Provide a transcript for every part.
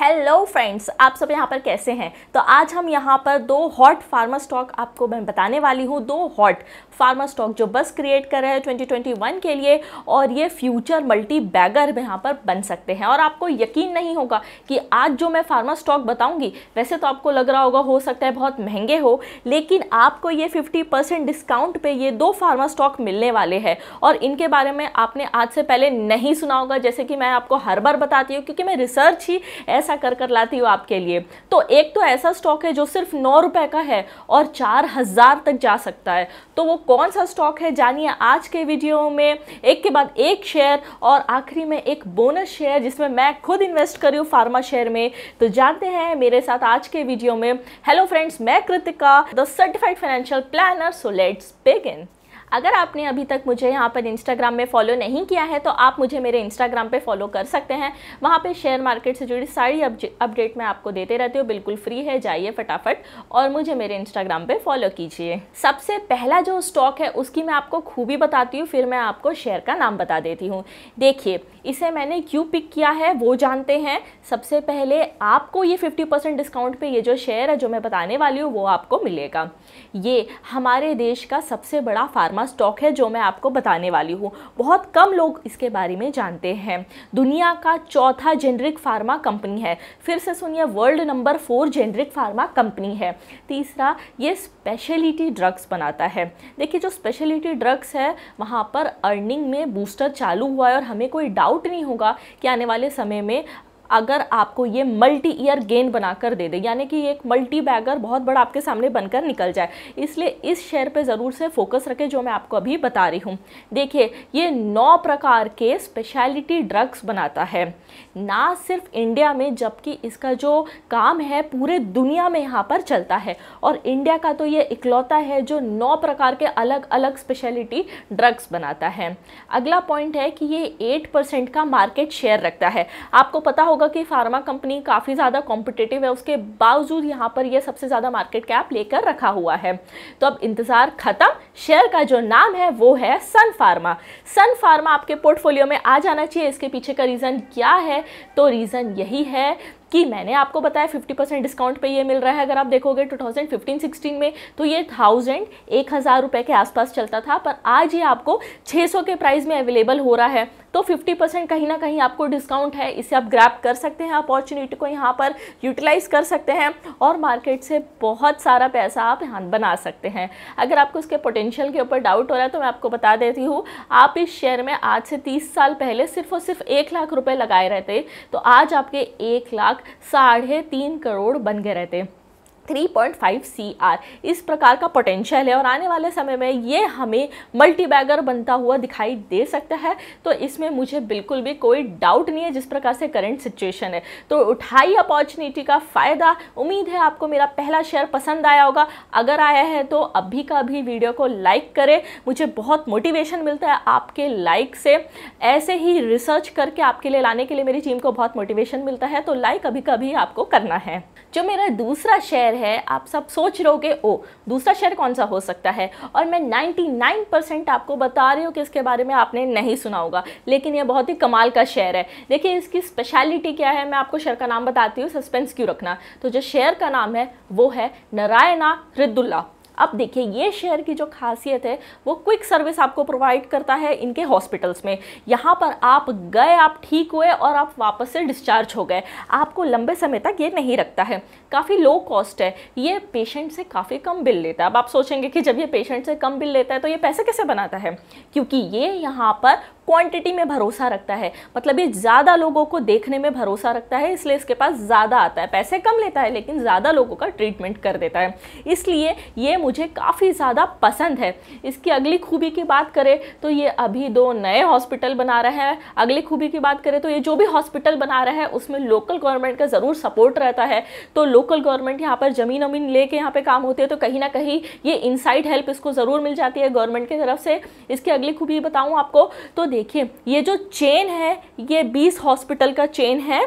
hello friends आप सब यहाँ पर कैसे हैं तो आज हम यहाँ पर दो हॉट फार्मा स्टॉक आपको मैं बताने वाली हूँ दो हॉट फार्मा स्टॉक जो बस क्रिएट कर रहे हैं 2021 के लिए और ये फ्यूचर मल्टी बैगर यहाँ पर बन सकते हैं और आपको यकीन नहीं होगा कि आज जो मैं फार्मा स्टॉक बताऊँगी वैसे तो आपको लग रहा होगा हो सकता है बहुत महंगे हो लेकिन आपको ये 50% डिस्काउंट पे ये दो फार्मा स्टॉक मिलने वाले हैं और इनके बारे में आपने आज से पहले नहीं सुना होगा जैसे कि मैं आपको हर बार बताती हूँ क्योंकि मैं रिसर्च ही ऐसा कर कर लाती हूँ आपके लिए तो एक तो ऐसा स्टॉक है जो सिर्फ नौ रुपये का है और चार हज़ार तक जा सकता है तो वो कौन सा स्टॉक है जानिए आज के वीडियो में एक के बाद एक शेयर और आखिरी में एक बोनस शेयर जिसमें मैं खुद इन्वेस्ट करी हूँ फार्मा शेयर में तो जानते हैं मेरे साथ आज के वीडियो में हेलो फ्रेंड्स मैं Kritika the certified financial planner so let's begin अगर आपने अभी तक मुझे यहाँ पर इंस्टाग्राम में फॉलो नहीं किया है तो आप मुझे मेरे इंस्टाग्राम पर फॉलो कर सकते हैं वहाँ पर शेयर मार्केट से जुड़ी सारी अपडेट मैं आपको देते रहती हूँ बिल्कुल फ्री है जाइए फटाफट और मुझे मेरे इंस्टाग्राम पर फॉलो कीजिए सबसे पहला जो स्टॉक है उसकी मैं आपको खूबी बताती हूँ फिर मैं आपको शेयर का नाम बता देती हूँ देखिए इसे मैंने क्यों पिक किया है वो जानते हैं सबसे पहले आपको ये 50 परसेंट डिस्काउंट पे ये जो शेयर है जो मैं बताने वाली हूँ वो आपको मिलेगा ये हमारे देश का सबसे बड़ा फार्मा पास स्टॉक है जो मैं आपको बताने वाली हूँ बहुत कम लोग इसके बारे में जानते हैं दुनिया का चौथा जेनरिक फार्मा कंपनी है फिर से सुनिए world number four generic pharma company है तीसरा ये स्पेशलिटी ड्रग्स बनाता है देखिए जो स्पेशलिटी ड्रग्स है वहाँ पर अर्निंग में बूस्टर चालू हुआ है और हमें कोई डाउट नहीं होगा कि आने वाले समय में अगर आपको ये मल्टी ईयर गेन बनाकर दे दे यानी कि एक मल्टी बैगर बहुत बड़ा आपके सामने बनकर निकल जाए इसलिए इस शेयर पर ज़रूर से फोकस रखें जो मैं आपको अभी बता रही हूँ देखिए ये नौ प्रकार के स्पेशलिटी ड्रग्स बनाता है ना सिर्फ इंडिया में जबकि इसका जो काम है पूरे दुनिया में यहाँ पर चलता है और इंडिया का तो ये इकलौता है जो नौ प्रकार के अलग अलग स्पेशलिटी ड्रग्स बनाता है अगला पॉइंट है कि ये एट परसेंट का मार्केट शेयर रखता है आपको पता होगा होगा कि फार्मा कंपनी काफ़ी ज़्यादा कॉम्पिटेटिव है उसके बावजूद यहाँ पर यह सबसे ज़्यादा मार्केट कैप लेकर रखा हुआ है तो अब इंतज़ार ख़त्म शेयर का जो नाम है वो है सन फार्मा सन फार्मा आपके पोर्टफोलियो में आ जाना चाहिए इसके पीछे का रीज़न क्या है तो रीज़न यही है कि मैंने आपको बताया 50 परसेंट डिस्काउंट पे ये मिल रहा है अगर आप देखोगे 2015-16 में तो ये थाउजेंड एक हज़ार रुपये के आसपास चलता था पर आज ये आपको 600 के प्राइस में अवेलेबल हो रहा है तो 50 परसेंट कहीं ना कहीं आपको डिस्काउंट है इसे आप ग्रैप कर सकते हैं अपॉर्चुनिटी को यहाँ पर यूटिलाइज़ कर सकते हैं और मार्केट से बहुत सारा पैसा आप यहाँ बना सकते हैं अगर आपको उसके पोटेंशियल के ऊपर डाउट हो रहा है तो मैं आपको बता देती हूँ आप इस शेयर में आज से तीस साल पहले सिर्फ और सिर्फ एक लाख रुपये लगाए रहते तो आज आपके एक लाख साढ़े तीन करोड़ बन गए रहते 3.5 CR इस प्रकार का पोटेंशियल है और आने वाले समय में ये हमें मल्टी बैगर बनता हुआ दिखाई दे सकता है तो इसमें मुझे बिल्कुल भी कोई डाउट नहीं है जिस प्रकार से करंट सिचुएशन है तो उठाई अपॉर्चुनिटी का फ़ायदा उम्मीद है आपको मेरा पहला शेयर पसंद आया होगा अगर आया है तो अभी का अभी वीडियो को लाइक करें मुझे बहुत मोटिवेशन मिलता है आपके लाइक से ऐसे ही रिसर्च करके आपके लिए लाने के लिए मेरी टीम को बहुत मोटिवेशन मिलता है तो लाइक अभी कभी आपको करना है जो मेरा दूसरा शेयर शेयर है आप सब सोच रहे हो कि ओ दूसरा शेयर कौन सा हो सकता है और मैं 99 परसेंट आपको बता रही हूँ कि इसके बारे में आपने नहीं सुना होगा लेकिन यह बहुत ही कमाल का शेयर है देखिए इसकी स्पेशलिटी क्या है मैं आपको शेयर का नाम बताती हूँ सस्पेंस क्यों रखना तो जो शेयर का नाम है वो है नारायणा रिदुल्ला अब देखिए ये शहर की जो खासियत है वो क्विक सर्विस आपको प्रोवाइड करता है इनके हॉस्पिटल्स में यहाँ पर आप गए आप ठीक हुए और आप वापस से डिस्चार्ज हो गए आपको लंबे समय तक ये नहीं रखता है काफ़ी लो कॉस्ट है ये पेशेंट से काफ़ी कम बिल लेता है अब आप सोचेंगे कि जब ये पेशेंट से कम बिल लेता है तो ये पैसे कैसे बनाता है क्योंकि ये यहाँ पर क्वांटिटी में भरोसा रखता है मतलब ये ज़्यादा लोगों को देखने में भरोसा रखता है इसलिए इसके पास ज़्यादा आता है पैसे कम लेता है लेकिन ज़्यादा लोगों का ट्रीटमेंट कर देता है इसलिए ये मुझे काफ़ी ज़्यादा पसंद है इसकी अगली खूबी की बात करें तो ये अभी दो नए हॉस्पिटल बना रहे हैं अगली खूबी की बात करें तो ये जो भी हॉस्पिटल बना रहा है उसमें लोकल गवर्नमेंट का ज़रूर सपोर्ट रहता है तो लोकल गवर्नमेंट यहाँ पर ज़मीन वमीन ले कर यहाँ काम होती है तो कहीं ना कहीं ये इनसाइड हेल्प इसको ज़रूर मिल जाती है गवर्नमेंट की तरफ से इसकी अगली खूबी बताऊँ आपको तो देखिए ये जो चेन है ये बीस हॉस्पिटल का चेन है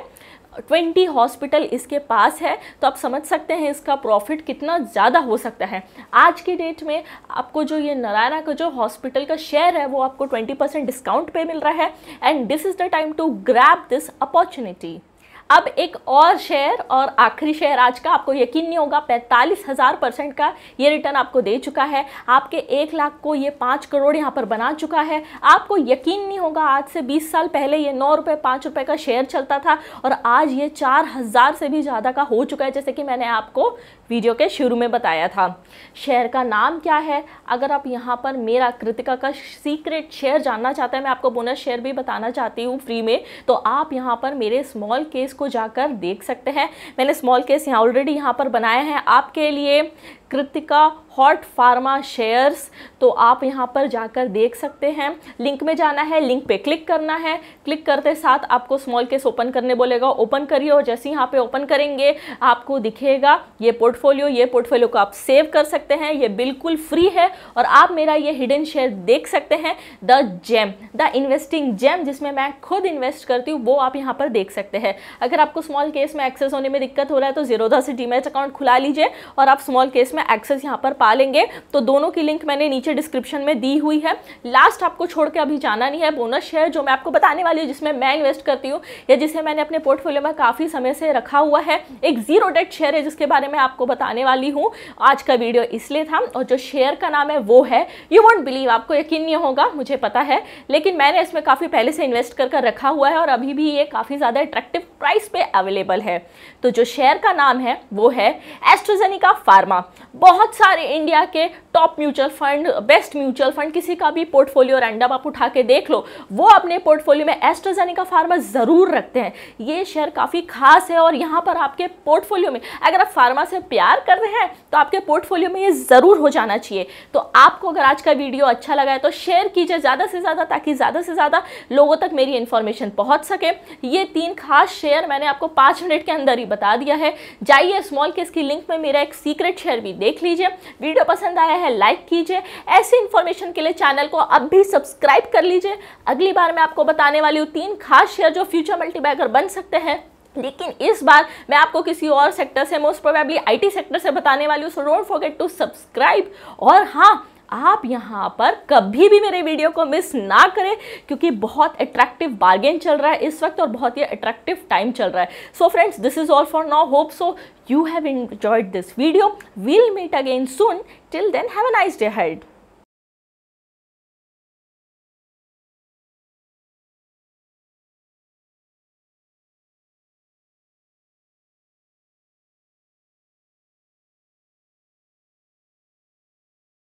ट्वेंटी हॉस्पिटल इसके पास है तो आप समझ सकते हैं इसका प्रॉफिट कितना ज़्यादा हो सकता है आज की डेट में आपको जो ये नारायणा का जो हॉस्पिटल का शेयर है वो आपको ट्वेंटी परसेंट डिस्काउंट पे मिल रहा है and this is the time to grab this opportunity अब एक और शेयर और आखिरी शेयर आज का आपको यकीन नहीं होगा पैंतालीस हज़ार परसेंट का ये रिटर्न आपको दे चुका है आपके एक लाख को ये पाँच करोड़ यहाँ पर बना चुका है आपको यकीन नहीं होगा आज से बीस साल पहले ये नौ रुपये पाँच रुपये का शेयर चलता था और आज ये चार हज़ार से भी ज़्यादा का हो चुका है जैसे कि मैंने आपको वीडियो के शुरू में बताया था शेयर का नाम क्या है अगर आप यहाँ पर मेरा कृतिका का सीक्रेट शेयर जानना चाहते हैं मैं आपको बोनस शेयर भी बताना चाहती हूँ फ्री में तो आप यहाँ पर मेरे स्मॉल केस इसको जाकर देख सकते हैं मैंने स्मॉल केस यहाँ ऑलरेडी यहाँ पर बनाया है आपके लिए कृतिका हॉट फार्मा शेयर्स तो आप यहाँ पर जाकर देख सकते हैं लिंक में जाना है लिंक पे क्लिक करना है क्लिक करते साथ आपको स्मॉल केस ओपन करने बोलेगा ओपन करिए और जैसे यहाँ पे ओपन करेंगे आपको दिखेगा ये पोर्टफोलियो ये पोर्टफोलियो को आप सेव कर सकते हैं ये बिल्कुल फ्री है और आप मेरा ये हिडन शेयर देख सकते हैं the gem the investing gem जिसमें मैं खुद इन्वेस्ट करती हूँ वो आप यहाँ पर देख सकते हैं अगर आपको स्मॉल केस में एक्सेस होने में दिक्कत हो रहा है तो जीरो से डीमेट अकाउंट खुला लीजिए और आप स्मॉल केस में एक्सेस यहाँ पर पा पा लेंगे तो दोनों की लिंक मैंने नीचे डिस्क्रिप्शन में दी हुई है लास्ट आपको छोड़ के अभी जाना नहीं है बोनस शेयर जो मैं आपको बताने वाली हूँ जिसमें मैं इन्वेस्ट करती हूँ या जिसे मैंने अपने पोर्टफोलियो में काफ़ी समय से रखा हुआ है एक जीरो डेट शेयर है जिसके बारे में आपको बताने वाली हूँ आज का वीडियो इसलिए था और जो शेयर का नाम है वो है यू वॉन्ट बिलीव आपको यकीन नहीं होगा मुझे पता है लेकिन मैंने इसमें काफ़ी पहले से इन्वेस्ट कर कर रखा हुआ है और अभी भी ये काफ़ी ज़्यादा अट्रैक्टिव प्राइस पे अवेलेबल है तो जो शेयर का नाम है वो है एस्ट्रोजेनिका फार्मा बहुत सारे इंडिया के top mutual fund best mutual fund किसी का भी पोर्टफोलियो रैंडम आप उठा के देख लो वो अपने पोर्टफोलियो में एस्ट्रोजेनिका फार्मा ज़रूर रखते हैं ये शेयर काफ़ी खास है और यहाँ पर आपके पोर्टफोलियो में अगर आप फार्मा से प्यार कर रहे हैं तो आपके पोर्टफोलियो में ये ज़रूर हो जाना चाहिए तो आपको अगर आज का वीडियो अच्छा लगा है तो शेयर कीजिए ज़्यादा से ज़्यादा ताकि ज़्यादा से ज़्यादा लोगों तक मेरी इन्फॉर्मेशन पहुँच सके ये तीन खास शेयर मैंने आपको पाँच मिनट के अंदर ही बता दिया है जाइए स्मॉल केस की लिंक में मेरा एक सीक्रेट शेयर भी देख लीजिए वीडियो पसंद आया है लाइक कीजिए ऐसी इन्फॉर्मेशन के लिए चैनल को अब भी सब्सक्राइब कर लीजिए अगली बार मैं आपको बताने वाली हूँ तीन खास शेयर जो फ्यूचर मल्टीबैगर बन सकते हैं लेकिन इस बार मैं आपको किसी और सेक्टर से मोस्ट प्रोबेबली आईटी सेक्टर से बताने वाली हूँ so don't forget to subscribe और हाँ आप यहाँ पर कभी भी मेरे वीडियो को मिस ना करें क्योंकि बहुत अट्रैक्टिव बार्गेन चल रहा है इस वक्त और बहुत ही अट्रैक्टिव टाइम चल रहा है so friends this is all for now hope so you have enjoyed this video we'll meet again soon till then have a nice day head